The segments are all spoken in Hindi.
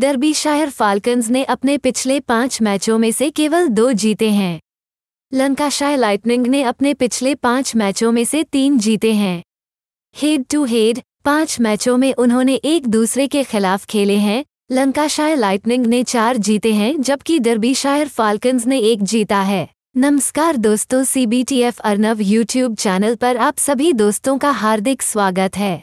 डर्बीशायर फाल्कन्स ने अपने पिछले पांच मैचों में से केवल दो जीते हैं लंकाशायर लाइटनिंग ने अपने पिछले पांच मैचों में से तीन जीते हैं हेड टू हेड पांच मैचों में उन्होंने एक दूसरे के खिलाफ खेले हैं लंकाशायर लाइटनिंग ने चार जीते हैं जबकि डर्बीशायर फाल्कन्स ने एक जीता है नमस्कार दोस्तों C B T F Arnav YouTube channel पर आप सभी दोस्तों का हार्दिक स्वागत है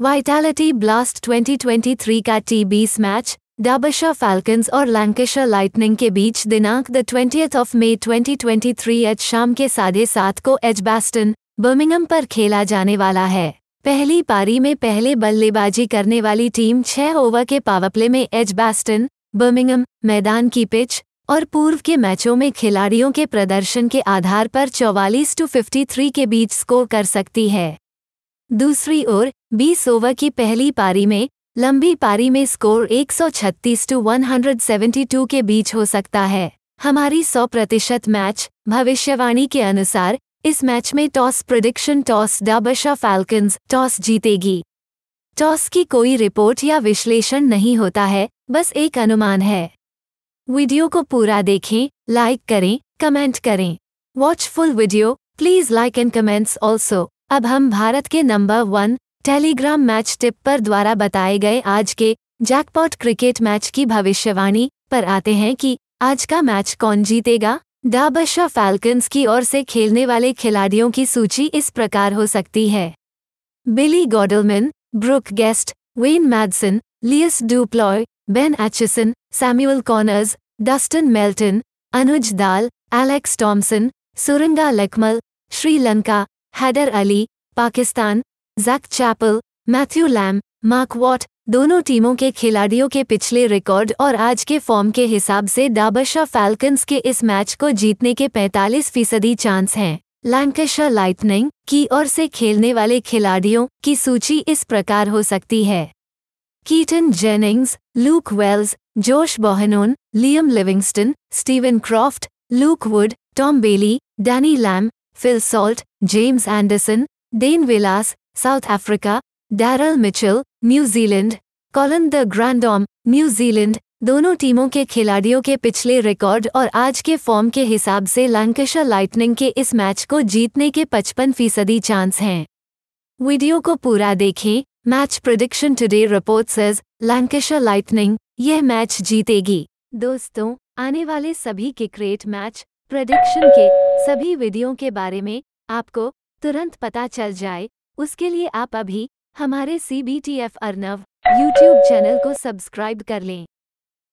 वाइटालिटी ब्लास्ट 2023 का टी बीस मैच डाबशा फैल्कन्स और लैंकेशर लाइटनिंग के बीच दिनांक द ट्वेंटी ऑफ मई 2023 एच शाम के साढ़े सात को एजबैस्टन बर्मिंगम पर खेला जाने वाला है पहली पारी में पहले बल्लेबाजी करने वाली टीम छह ओवर के पावरप्ले में एजबैस्टन बर्मिंगम मैदान की पिच और पूर्व के मैचों में खिलाड़ियों के प्रदर्शन के आधार पर 44 टू 53 के बीच स्कोर कर सकती है दूसरी ओर 20 ओवर की पहली पारी में लंबी पारी में स्कोर 136 टू वन के बीच हो सकता है हमारी 100 प्रतिशत मैच भविष्यवाणी के अनुसार इस मैच में toss prediction toss Derbyshire Falcons toss जीतेगी टॉस की कोई रिपोर्ट या विश्लेषण नहीं होता है बस एक अनुमान है वीडियो को पूरा देखें लाइक करें कमेंट करें watch full video please like and comments also अब हम भारत के number one Telegram match tip पर द्वारा बताए गए आज के जैकपॉट क्रिकेट मैच की भविष्यवाणी पर आते हैं कि आज का मैच कौन जीतेगा डाबश फैल्कन्स की ओर से खेलने वाले खिलाड़ियों की सूची इस प्रकार हो सकती है Billy Godleman Brooke Guest Wayne Madsen Leus du Plooy Ben Aitchison Samuel Conners Dustin Melton Anuj Dal Alex Thomson Suranga Lakmal Sri Lanka Haider Ali Pakistan Jack Chappell Matthew Lamb Mark Watt दोनों टीमों के खिलाड़ियों के पिछले रिकॉर्ड और आज के फॉर्म के हिसाब से डाबरशाह फैल्कन्स के इस मैच को जीतने के 45 फीसदी चांस हैं लैंकशा लाइटनिंग की ओर से खेलने वाले खिलाड़ियों की सूची इस प्रकार हो सकती है Keaton Jennings Luke Wells Josh Bohannon Liam Livingstone Steven Croft Luke Wood Tom Bailey Danny Lamb Phil Salt, James Anderson, Dane Villas, South Africa, Daryl Mitchell New Zealand Colin de Grandhomme New Zealand दोनों टीमों के खिलाड़ियों के पिछले रिकॉर्ड और आज के फॉर्म के हिसाब से लंकशा लाइटनिंग के इस मैच को जीतने के 55 फीसदी चांस हैं वीडियो को पूरा देखें match prediction today report says Lancashire Lightning यह मैच जीतेगी दोस्तों आने वाले सभी क्रिकेट मैच प्रडिक्शन के सभी विधियों के बारे में आपको तुरंत पता चल जाए उसके लिए आप अभी हमारे C B T F Arnav YouTube channel को सब्सक्राइब कर लें